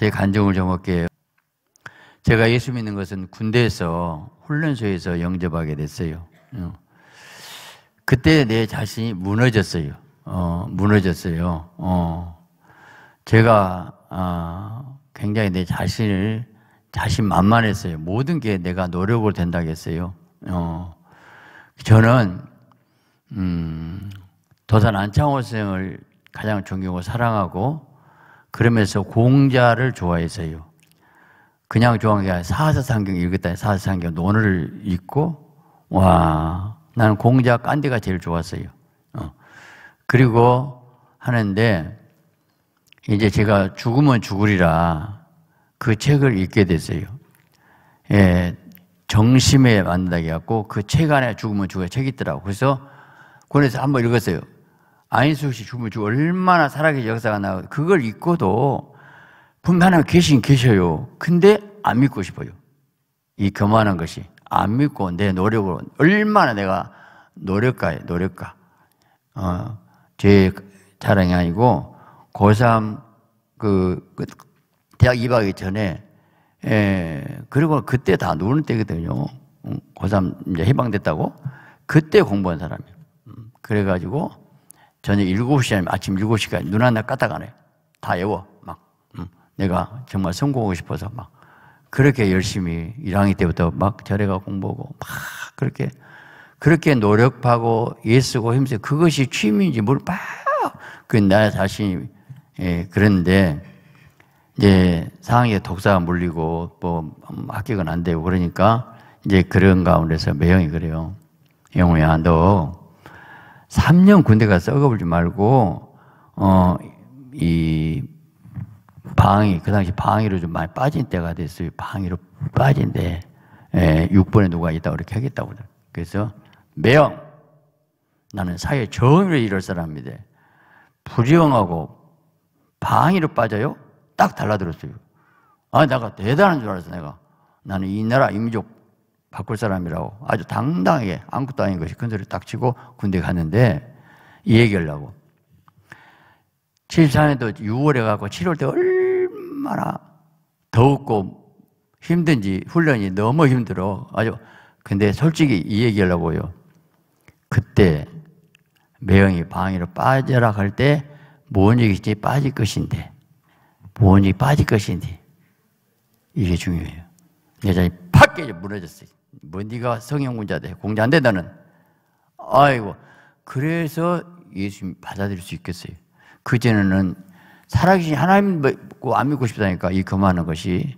제 간증을 좀 할게요. 제가 예수 믿는 것은 군대에서 훈련소에서 영접하게 됐어요. 어. 그때 내 자신이 무너졌어요. 어, 무너졌어요. 어, 제가 어, 굉장히 내 자신을 자신 만만했어요. 모든 게 내가 노력으 된다겠어요. 어, 저는 음, 도산 안창호 선생을 가장 존경하고 사랑하고 그러면서 공자를 좋아해서요. 그냥 좋아하는 게 아니라 사사상경 읽었다. 사사상경 논을 읽고 와 나는 공자 깐디가 제일 좋았어요. 어. 그리고 하는데 이제 제가 죽으면 죽으리라 그 책을 읽게 됐어요. 예, 정심에 만든다 해갖고 그 책 안에 죽으면 죽어 책이 있더라고. 그래서 그래서 한번 읽었어요. 아인숙 씨 죽으면 죽 얼마나 살아계신 역사가 나와 그걸 잊고도 분명 하 계신 계셔요. 근데 안 믿고 싶어요. 이 교만한 것이 안 믿고 내 노력으로 얼마나 내가 노력가에 노력가. 어, 제 자랑이 아니고 고3 그, 그 대학 입학하기 전에 예, 그리고 그때 다 노는 때거든요. 음, 고3 이제 해방됐다고 그때 공부한 사람이에요. 음, 그래가지고 저녁 7시 아니면 아침 7시까지 눈 하나 까딱 안네다 외워. 막, 음, 내가 정말 성공하고 싶어서 막, 그렇게 열심히 1학년 때부터 막 절에가 공부하고 막 그렇게, 그렇게 노력하고 예쓰고 힘쓰 그것이 취미인지 뭘 봐. 그나 자신이, 예, 그런데, 이제 상황에 독사가 물리고 뭐 음, 합격은 안 되고 그러니까 이제 그런 가운데서 매형이 그래요. 영우야, 너 3년 군대 가 썩어버리지 말고, 어, 이, 방위, 그 당시 방위로 좀 많이 빠진 때가 됐어요. 방위로 빠진데, 예, 6번에 누가 있다고 이렇게 하겠다고. 그래서, 매형! 나는 사회 처음으 이럴 사람인데, 불이하고 방위로 빠져요? 딱 달라들었어요. 아, 내가 대단한 줄 알았어, 내가. 나는 이 나라, 이 민족 바꿀 사람이라고 아주 당당하게 안고 다닌 것이 근절을 딱 치고 군대 갔는데 이 얘기를 하고 7 3년도 6월에 가고 7월 때 얼마나 더웠고 힘든지 훈련이 너무 힘들어 아주 근데 솔직히 이 얘기를 하고요 그때 매형이 방위로 빠져라 할때 모원이겠지 빠질 것인데 모원이 빠질 것인데 이게 중요해요 내 자리 팍 깨져 무너졌어요 뭐 네가 성형군자대 공자 안 된다는 아이고 그래서 예수님 받아들일 수 있겠어요 그전에는 살아계신 하나님 믿고 안 믿고 싶다니까 이 거만한 것이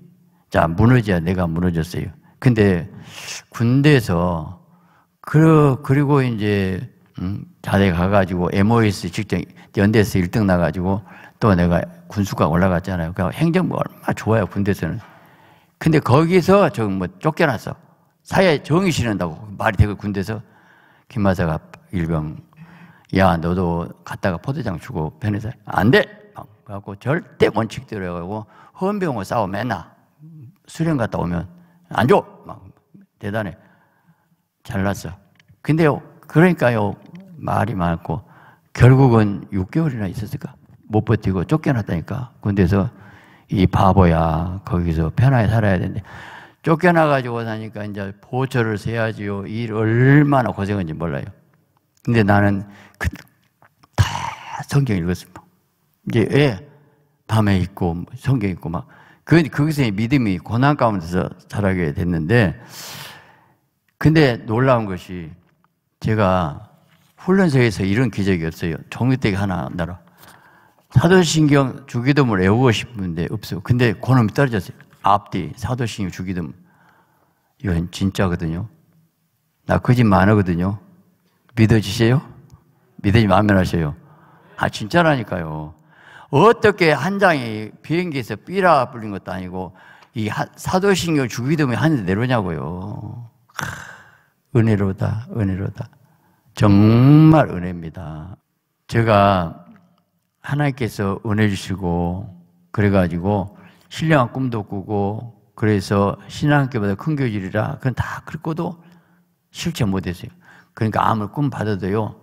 자 무너져야 내가 무너졌어요 근데 군대에서 그 그리고 이제 음, 자대 가가지고 MOS 직전 연대에서 1등 나가지고 또 내가 군수가 올라갔잖아요. 그러니까 행정부 가 얼마나 좋아요 군대에서는. 근데 거기서 저 뭐 쫓겨났어. 사회 정의 실현한다고 말이 되고 군대에서 김마사가 일병 야 너도 갔다가 포도장 주고 변호사 안 돼. 그래 갖고 절대 원칙대로 해가고 헌병호 싸워 맨날 수련 갔다 오면 안 줘. 막 대단해. 잘났어. 근데요 그러니까요 말이 많고 결국은 6개월이나 있었을까 못 버티고 쫓겨났다니까 군대에서 이 바보야 거기서 편하게 살아야 되는데 쫓겨나가지고 사니까 이제 보초를 세야지요. 일 얼마나 고생한지 몰라요. 근데 나는 그, 다 성경 읽었습니다. 이게 애 예, 밤에 있고 성경 있고 막 그, 거기서 믿음이 고난 가운데서 자라게 됐는데 근데 놀라운 것이 제가 훈련소에서 이런 기적이 없어요. 종이대기 하나 나라. 사도신경 주기도문을 외우고 싶은데 없어요. 근데 고놈이 떨어졌어요. 앞뒤 사도신이 죽이듬 이건 진짜거든요. 나 거짓말 그 안 하거든요. 믿어지세요? 믿으지 마면 하세요. 아 진짜라니까요. 어떻게 한 장이 비행기에서 삐라 불린 것도 아니고 이 사도신경 주기도에 하는데 내려오냐고요. 은혜로다, 은혜로다. 정말 은혜입니다. 제가 하나님께서 은혜 주시고 그래가지고 신령한 꿈도 꾸고 그래서 신앙학교보다 큰 교질이라 그건 다 그렇고도 실체 못했어요. 그러니까 암을 꿈 받아도요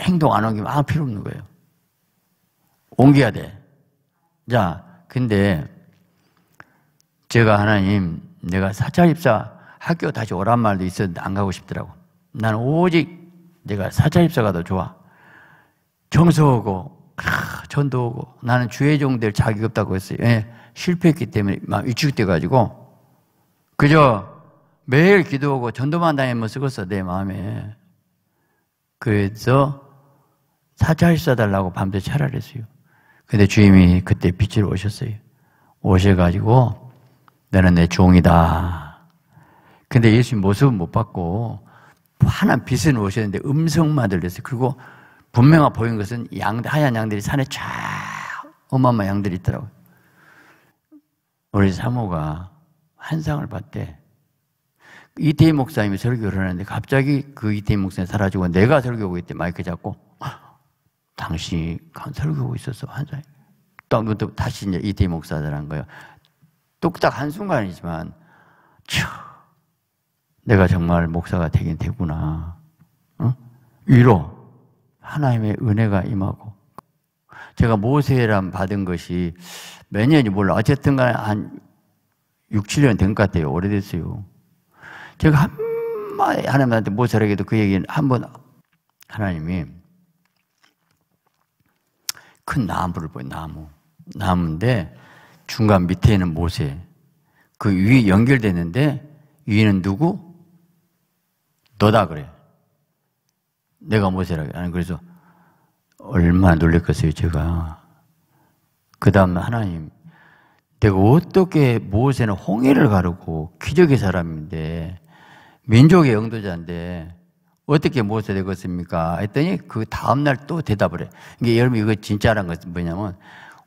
행동 안 옮기면 아무 필요 없는 거예요. 옮겨야 돼. 자, 근데 제가 하나님 내가 사찰입사 학교 다시 오란 말도 있었는데 안 가고 싶더라고. 나는 오직 내가 사찰입사가 더 좋아. 정서하고 전도하고 나는 주의종 될 자격 없다고 했어요. 예. 실패했기 때문에 막 위축돼가지고 그저 매일 기도하고 전도만 다니면서 그랬어 내 마음에 그래서 사찰 써달라고 밤새 차라리 했어요 근데 주임이 그때 빛을 오셨어요 오셔가지고 나는 내 종이다 근데 예수님 모습은 못 봤고 환한 빛은 오셨는데 음성만 들렸어요 그리고 분명히 보인 것은 양, 하얀 양들이 산에 쫙 어마어마 양들이 있더라고요 우리 사모가 환상을봤대 이태희 목사님이 설교를 하는데 갑자기 그 이태희 목사님 사라지고 내가 설교하고 있대. 마이크 잡고. 당신이 설교하고 있었어. 한상이. 또 다시 이제 이태희 목사들한 거예요. 뚝딱 한순간이지만, 참, 내가 정말 목사가 되긴 되구나. 어? 위로 하나님의 은혜가 임하고 제가 모세란 받은 것이 몇 년이 몰라. 어쨌든 간에 한 6, 7년 된 것 같아요. 오래됐어요. 제가 한마디 하나님한테 모세에게도 그 얘기는 한번 하나님이 큰 나무를 보여 나무. 나무인데 중간 밑에는 모세. 그 위에 연결되는데 위에는 누구? 너다 그래. 내가 모세라고. 아니 그래서 얼마나 놀랬겠어요, 제가. 그 다음 하나님, 내가 어떻게 모세는 홍해를 가르고 기적의 사람인데, 민족의 영도자인데, 어떻게 모세 되겠습니까? 했더니 그 다음날 또 대답을 해. 이게 여러분 이거 진짜란 것은 뭐냐면,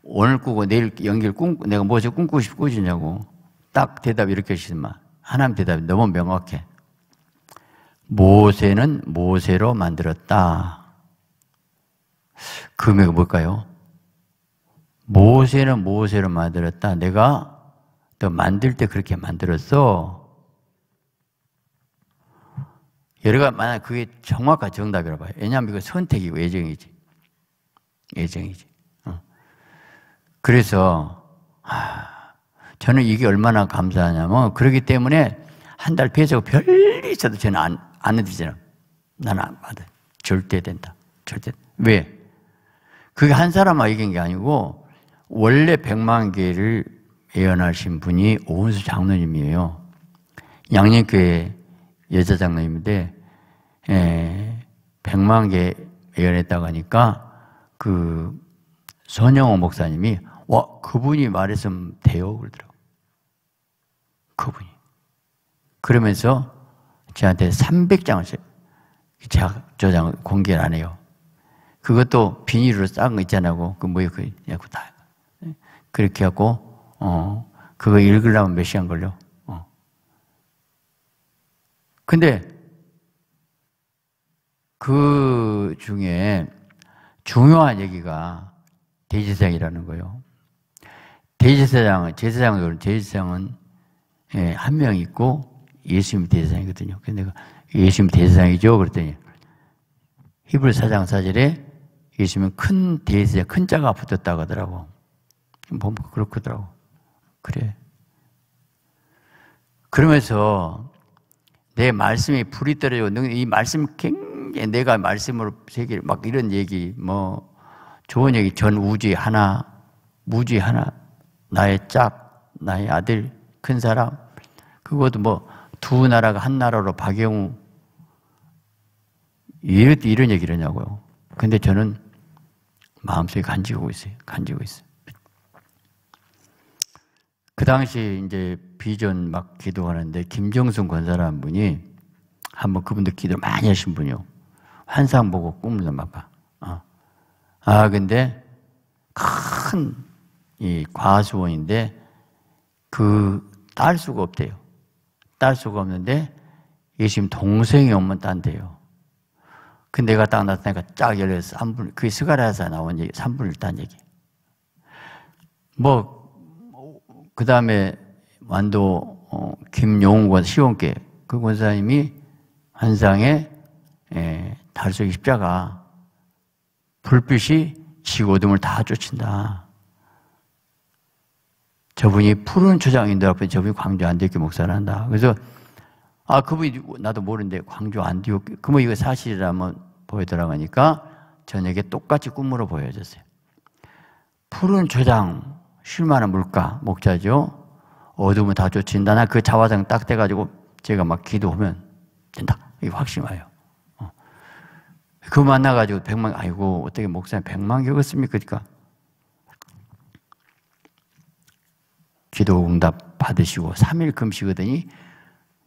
오늘 꾸고 내일 연기를 꿈, 내가 모세 꿈꾸고 싶고 지냐고딱 대답 이렇게 하시지만, 하나님 대답이 너무 명확해. 모세는 모세로 만들었다. 그 의미가 뭘까요? 모세는 모세로 만들었다. 내가 너 만들 때 그렇게 만들었어. 여러가 만약 그게 정확한 정답이라 봐요. 왜냐하면 이거 선택이고 예정이지. 예정이지. 어. 그래서 하, 아, 저는 이게 얼마나 감사하냐면 그러기 때문에 한달피해자 별일 있어도 저는 안, 안 해드리잖아. 나는 안 받아. 절대 된다. 절대. 왜? 그게 한 사람 만 이긴 게 아니고 원래 백만 개를 예언하신 분이 오은수 장로님이에요. 양림교회 여자 장로님인데 예, 1만개 예언했다고 하니까 그 선영호 목사님이 와 그분이 말했으면 돼요 그러더라고 그분이 그러면서 저한테 300장을 제가 저장 공개를 안 해요 그것도 비닐로 싼거 있잖아요. 그 뭐야 그다 그렇게 하고 어 그거 읽으려면 몇 시간 걸려. 어. 근데 그 중에 중요한 얘기가 대제사장이라는 거예요. 대제사장은 제사장도 대제사장은 예, 한 명 있고 예수님 대제사장이거든요. 근데 그 예수님 대제사장이죠. 그랬더니 히브리 사장 사절에 예수면은큰 대세, 큰 자가 붙었다고 하더라고. 뭐, 그렇더라고. 그래. 그러면서 내 말씀이 불이 떨어지고 이 말씀 굉장히 내가 말씀으로 세계를 막 이런 얘기 뭐 좋은 얘기 전 우주 하나 무지 하나 나의 짝 나의 아들 큰 사람 그것도 뭐 두 나라가 한 나라로 박영우 이런 이런 얘기를 하냐고요. 근데 저는 마음속에 간지고 있어요. 간지고 있어요. 그 당시 이제 비전 막 기도하는데 김정순 권사라는 분이 한번 그분도 기도 많이 하신 분이요. 환상 보고 꿈을 막봐 어. 아 근데 큰 이 과수원인데 그 딸 수가 없대요. 딸 수가 없는데 이게 지금 동생이 오면 딴대요. 그 내가 딱 나타나니까 쫙 열려서 3분, 그게 스가라에서 나온 얘기, 3분 일단 얘기. 뭐, 그 다음에 완도, 어, 김용권 시원께그 권사님이 한상에, 예, 달속의 십자가, 불빛이 지구 어둠을 다 쫓친다. 저분이 푸른 초장인들 앞에 저분이 광주 안디옥교 목사를 한다. 그래서 아 그분이 나도 모르는데 광주 안디옥교 그뭐 이거 사실이라면 보이더라고니까 저녁에 똑같이 꿈으로 보여졌어요. 푸른 초장, 쉴만한 물가, 목자죠. 어둠은 다조친다나 그 자화상 딱 돼가지고 제가 막 기도하면 된다. 이 확신 와요. 어. 그 만나가지고 백만, 아이고, 어떻게 목사님 백만 겪었습니까? 그니까 기도 응답 받으시고, 3일 금식하더니,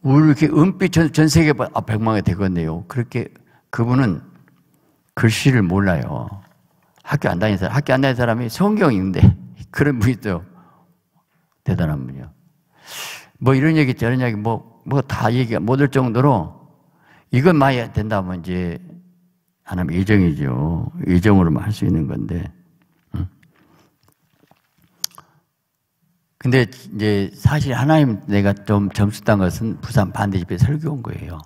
우리 이렇게 은빛 전, 전 세계, 아, 백만이 되겠네요. 그렇게 그분은 글씨를 몰라요. 학교 안 다니는 사람, 학교 안 다니는 사람이 성경인데 그런 분이죠. 대단한 분이요. 뭐 이런 얘기 저런 얘기 뭐 뭐 다 얘기가 못할 정도로 이건 많이 된다면 이제 하나님 예정이죠. 예정으로만 할 수 있는 건데. 응? 근데 이제 사실 하나님 내가 좀 점수 딴 것은 부산 반대집에 설교 온 거예요.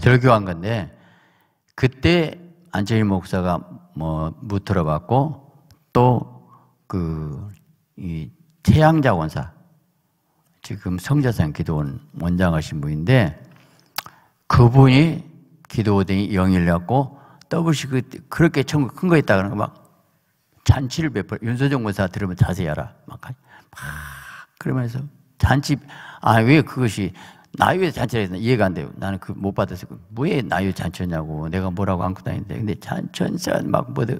설교한 건데 그때 안철희 목사가 뭐무트어 봤고 또그 이 태양자 원사 지금 성자상 기도원 원장하신 분인데 그분이 기도원이 영일 났고 더블시 그렇게 천국 큰거 있다 가는막 잔치를 베풀 윤소정 권사 들으면 자세히 알아 막, 막 그러면서 잔치 아 왜 그것이 나유의 잔치라서 이해가 안 돼요. 나는 그 못 받아서 뭐에 그 나유 잔치냐고 내가 뭐라고 안고 다니는데 근데 잔천사 막 뭐든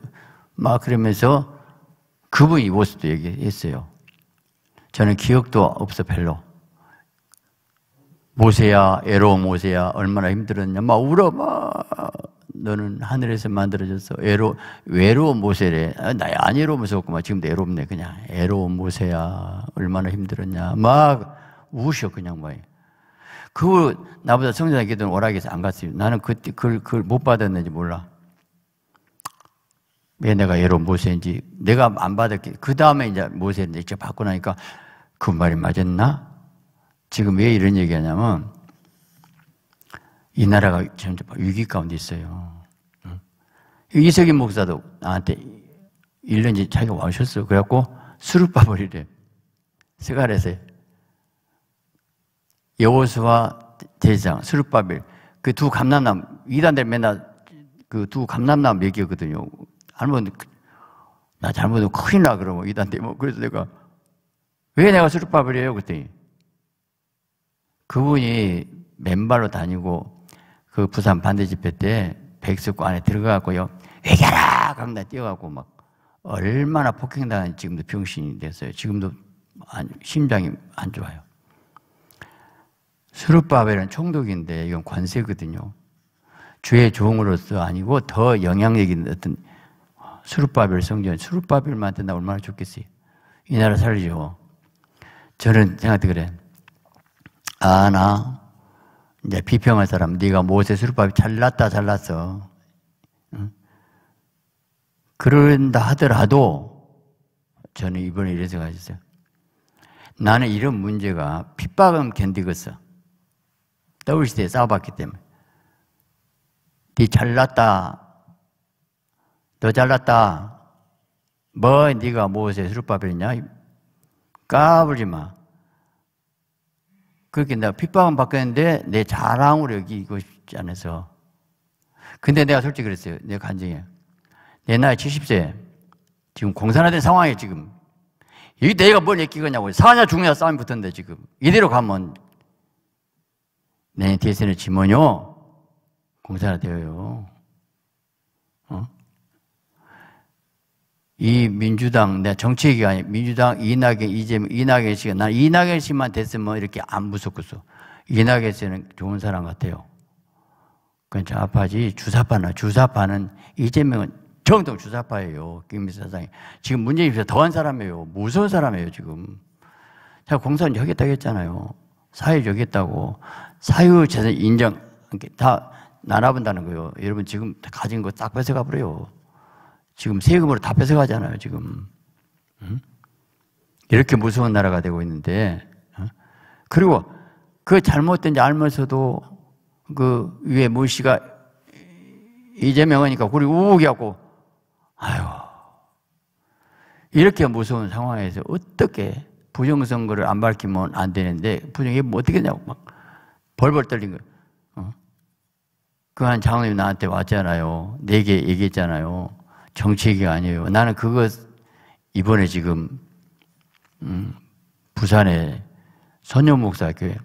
막 그러면서 그분이 모습도 얘기했어요. 저는 기억도 없어 별로. 모세야 애로 모세야 얼마나 힘들었냐 막 울어 막 너는 하늘에서 만들어졌어 애로 외로운 모세래 아, 나야 안 애로 무서웠구만 지금도 애롭네 그냥 애로운 모세야 얼마나 힘들었냐 막 우셔 그냥 막그 나보다 성장에 기도는 오락에서 안 갔습니다. 나는 그때 그걸, 그걸 못 받았는지 몰라. 왜 내가 예로 모세인지 내가 안 받았기. 그 다음에 이제 모세인데 이제 받고 나니까 그 말이 맞았나? 지금 왜 이런 얘기하냐면 이 나라가 지금 위기 가운데 있어요. 이석인 목사도 나한테 1년 전 자기가 와셨어. 그래갖고 수르바버리래 스가에서 여호수와 대장, 스룹바벨 그 두감람남 이단들 맨날 그 두감람남 얘기거든요. 할머니 나 잘못하면 큰일 나그러고 이단들 뭐 그래서 내가 왜 내가 스룹바벨이에요 그때 그분이 맨발로 다니고 그 부산 반대 집회 때백석구 안에 들어가고요 외겨라 감다 뛰어가고 막 얼마나 폭행당한 지금도 병신이 됐어요. 지금도 심장이 안 좋아요. 수룹바벨은 총독인데 이건 관세거든요. 주의 종으로서 아니고 더 영향력 있는 어떤 수룹바벨 성전, 수룹바벨만 된다 얼마나 좋겠어요. 이 나라 살리죠. 저는 생각도 그래. 아, 나 이제 비평할 사람, 네가 모세 수룹바벨 잘났다 잘났어. 응? 그런다 하더라도 저는 이번에 이래서 가셨어요. 나는 이런 문제가 핍박은 견디겠어. 더울 시대에 싸워봤기 때문에. 네 잘났다. 너 잘났다. 뭐 네가 무엇에 수 술밥이냐? 까불지 마. 그렇게 내가 핍박은 받겠는데 내 자랑으로 여기고 싶지 않아서. 근데 내가 솔직히 그랬어요. 내 간증해. 내 나이 70세. 지금 공산화된 상황에 이 지금. 이 내가 뭘느끼겠냐고 사냐 죽냐 싸움이 붙었는데 지금. 이대로 가면 내 뒤에서는 지모요 공사가 되어요. 어? 이 민주당, 내 정치 얘기가 아니 민주당 이낙연, 이재명, 이낙연 씨가, 난 이낙연 씨만 됐으면 이렇게 안 무섭겠어. 이낙연 씨는 좋은 사람 같아요. 그건 그러니까 좌파지, 주사파나, 주사파는 이재명은 정통 주사파예요. 김민수 사장이. 지금 문재인 씨보 더한 사람이에요. 무서운 사람이에요, 지금. 제가 공사는 하겠다 했잖아요. 사회 적이겠다고 사유재산 인정 다 나눠본다는 거예요. 여러분 지금 가진 거딱 뺏어가 버려요. 지금 세금으로 다 뺏어가잖아요. 지금 응? 이렇게 무서운 나라가 되고 있는데 어? 그리고 그 잘못된지 알면서도 그 위에 물씨가 이재명이니까 우리 우우기하고 아유 이렇게 무서운 상황에서 어떻게 부정선거를 안 밝히면 안 되는데 부정이 뭐 어떻게 되냐고 막 벌벌 떨린 거예요. 어? 그한 장원님 나한테 왔잖아요. 내게 얘기했잖아요. 정책이 아니에요. 나는 그거 이번에 지금 음, 부산에 선녀 목사 교회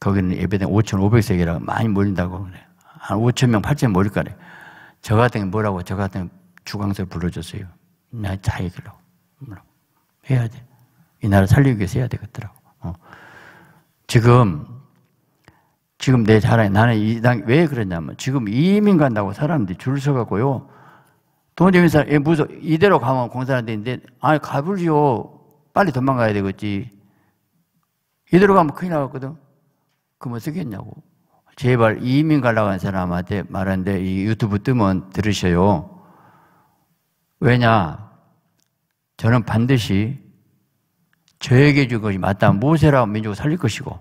거기는 예배당 5 5 0 0세이라 많이 몰린다고 그래. 한 5천 명, 8천 명 몰릴 거래. 저 같은 게 뭐라고 저 같은 게 주광서 불러줬어요. 나 자기길로 해야 돼. 이 나라를 살리기 위해서 해야 되겠더라고. 어. 지금, 지금 내자랑 나는 이 당, 왜 그러냐면, 지금 이민 간다고 사람들이 줄 서갖고요, 돈 재민 사람, 예, 무서 이대로 가면 공사는 되는데, 아니, 가불지요. 빨리 도망가야 되겠지. 이대로 가면 큰일 나거든. 그럼 어떻게 뭐 냐고 제발 이민 가려고 한 사람한테 말하는데 이 유튜브 뜨면 들으셔요. 왜냐? 저는 반드시 저에게 준 것이 마땅 모세라 고 민족을 살릴 것이고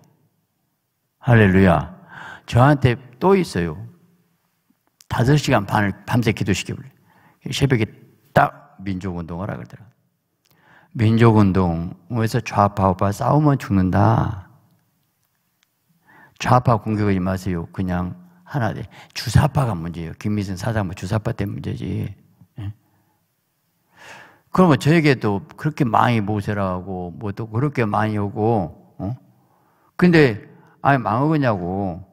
할렐루야 저한테 또 있어요 다섯 시간 반을 밤새 기도시켜버려 새벽에 딱 민족운동하라 을그러라 민족운동에서 좌파 우파 싸우면 죽는다 좌파 공격하지 마세요 그냥 하나 돼 주사파가 문제예요 김미선 사장은 주사파 때문 문제지 그러면 저에게도 그렇게 많이 모세라고, 뭐 또 그렇게 많이 오고, 어? 근데, 아예 망하겠냐고.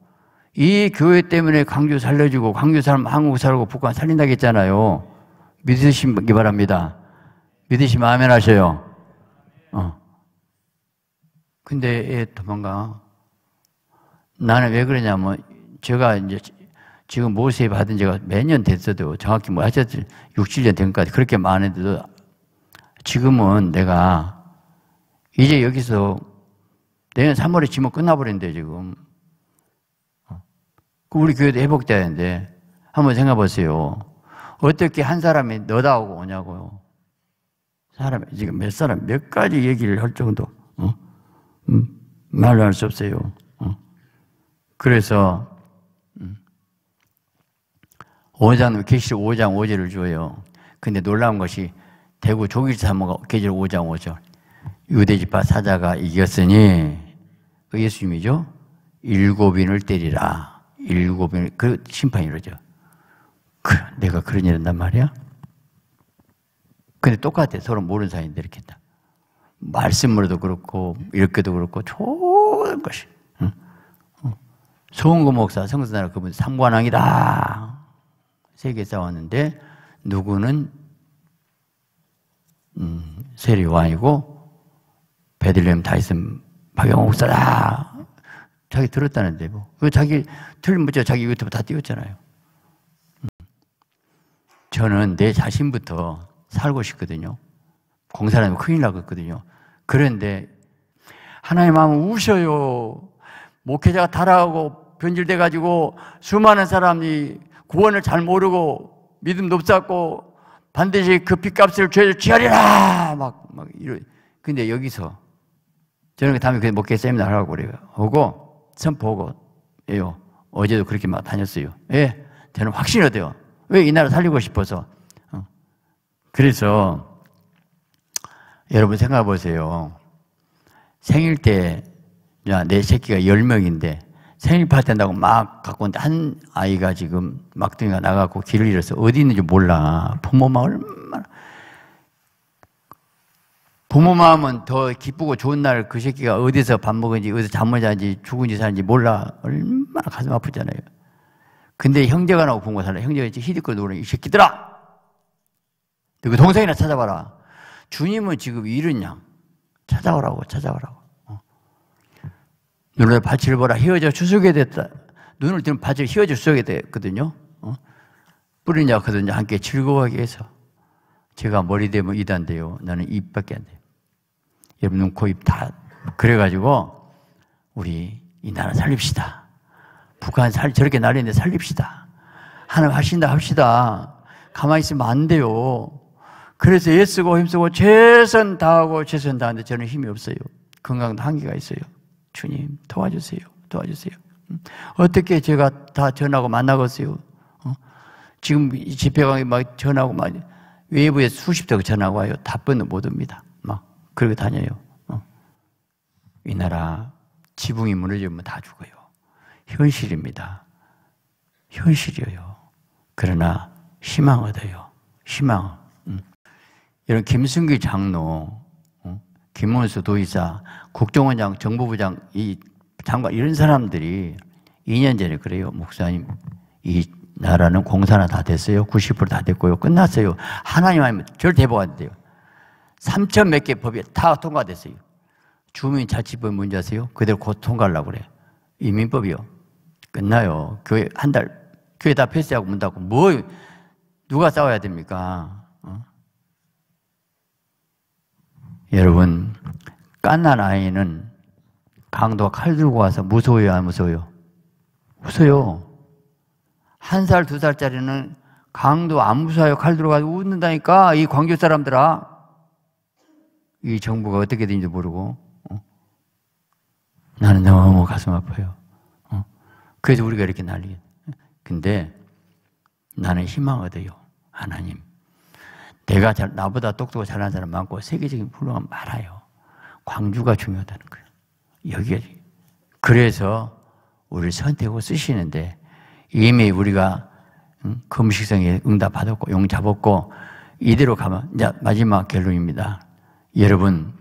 이 교회 때문에 광주 살려주고, 광주 사람 한국 살고 북한 살린다했잖아요 믿으시기 바랍니다. 믿으시면 아멘 하셔요. 어. 근데 예, 도망가? 나는 왜 그러냐면, 제가 이제 지금 모세 받은 지가 몇 년 됐어도 정확히 뭐하여튼 6, 7년 된까지 그렇게 많은데도 지금은 내가 이제 여기서 내년 3월에 지목 끝나버린대 지금. 어. 그 우리 교회도 회복돼야 되는데 한번 생각해 보세요. 어떻게 한 사람이 너다 오고 오냐고요. 사람 지금 몇 사람 몇 가지 얘기를 할 정도 어? 음, 말로 할 수 없어요. 어? 그래서 음, 5장 계시록 5장 5절을 줘요. 근데 놀라운 것이 대구 조길사 사모가 계절 5장 5절 유대지파 사자가 이겼으니 그 예수님이죠. 일곱인을 때리라. 일곱인 그 심판이 이러죠. 그, 내가 그런 일 한단 말이야? 근데 똑같아. 서로 모르는 사이인데 이렇게 했다. 말씀으로도 그렇고 이렇게도 그렇고 좋은 것이. 응? 소은구 목사 성스나라 그분 삼관왕이다. 세계 싸웠는데 누구는 음, 세리 왕이고 베들레헴 다이슨 박영호 목사다. 자기 들었다는데 뭐. 그 자기 틀림없죠. 자기 유튜브 다 띄웠잖아요. 음. 저는 내 자신부터 살고 싶거든요. 공사라면 큰일 나거든요. 그런데 하나님 마음 우셔요. 목회자가 타락하고 변질돼 가지고 수많은 사람이 구원을 잘 모르고 믿음도 없었고 반드시 그빚값을 죄를 취하리라! 막, 막, 이러. 근데 여기서, 저는 그 다음에 그냥 목회 세미나하라고 그래요. 오고, 선보고, 예요. 어제도 그렇게 막 다녔어요. 예, 저는 확신이 돼요. 왜 이 나라 살리고 싶어서. 어. 그래서, 여러분 생각해 보세요. 생일 때, 야, 내 새끼가 10명인데, 생일 파티 한다고 막 갖고 온데 한 아이가 지금 막둥이가 나가고 길을 잃어서 어디 있는지 몰라. 부모 마음 얼 부모 마음은 더 기쁘고 좋은 날 그 새끼가 어디서 밥 먹은지 어디서 잠을 자는지 죽은지 사는지 몰라. 얼마나 가슴 아프잖아요. 근데 형제가 나고 부모가 살아. 형제가 이제 히디끌 노는 이 새끼들아. 너그 동생이나 찾아봐라. 주님은 지금 이은 양. 찾아오라고, 찾아오라고. 눈에 밭을 보라 휘어져 추수게 됐다. 눈을 뜨면 밭을 휘어져 추수게 됐거든요. 어? 뿌리냐 하거든요. 함께 즐거워하게 해서. 제가 머리 되면 이단 돼요. 나는 입밖에 안 돼요. 여러분 눈, 코, 입 다. 그래가지고 우리 이 나라 살립시다. 북한 살, 저렇게 날리는데 살립시다. 하나 하신다 합시다. 가만히 있으면 안 돼요. 그래서 애쓰고 힘쓰고 최선 다하고 최선 다하는데 저는 힘이 없어요. 건강도 한계가 있어요. 주님 도와주세요. 도와주세요. 음. 어떻게 제가 다 전하고 만나겠어요? 어? 지금 집회방에 막 전하고 막 외부에 수십 대가 전하고 와요. 답변도 못 옵니다. 막 그러고 다녀요. 어. 이 나라 지붕이 무너지면 다 죽어요. 현실입니다. 현실이에요. 그러나 희망 얻어요. 희망. 음. 이런 김승기 장로 김문수 도의사, 국정원장, 정부부장이 장관 이런 사람들이 2년 전에 그래요. 목사님, 이 나라는 공산화 다 됐어요. 90%다 됐고요. 끝났어요. 하나님 아니면 절대 회복 안 돼요. 3천 몇 개 법이 다 통과됐어요. 주민자치법 문제 아세요? 그대로 곧 통과하려고 그래. 이민법이요. 끝나요. 교회 한 달, 교회 다 폐쇄하고 문 닫고, 뭐, 누가 싸워야 됩니까? 어? 여러분, 깐난 아이는 강도가 칼 들고 와서 무서워요, 안 무서워요? 무서워요. 한 살, 두 살짜리는 강도 안 무서워요. 칼 들어가서 웃는다니까, 이 광교 사람들아. 이 정부가 어떻게 되는지 모르고. 어? 나는 너무 가슴 아파요. 어? 그래서 우리가 이렇게 난리. 근데 나는 희망 얻어요. 하나님. 내가 잘, 나보다 똑똑하고 잘하는 사람 많고 세계적인 훌륭한 많아요. 광주가 중요하다는 거예요. 여기 그래서 우리선택하 쓰시는데 이미 우리가 금식성에 응답받았고 용잡았고 이대로 가면 이제 마지막 결론입니다. 여러분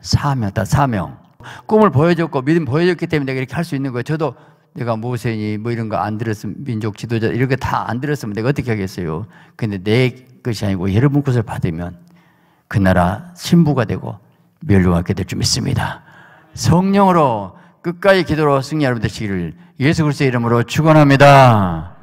사명 다 사명 꿈을 보여줬고 믿음 보여줬기 때문에 내가 이렇게 할 수 있는 거예요. 저도 내가 모세니 뭐 이런 거 안 들었으면 민족 지도자 이렇게 다 안 들었으면 내가 어떻게 하겠어요. 근데 내 것이 아니고 여러분 것을 받으면 그 나라 신부가 되고 멸류하게될줄 믿습니다. 성령으로 끝까지 기도로 승리하러 되시기를 예수 그리스도의 이름으로 축원합니다.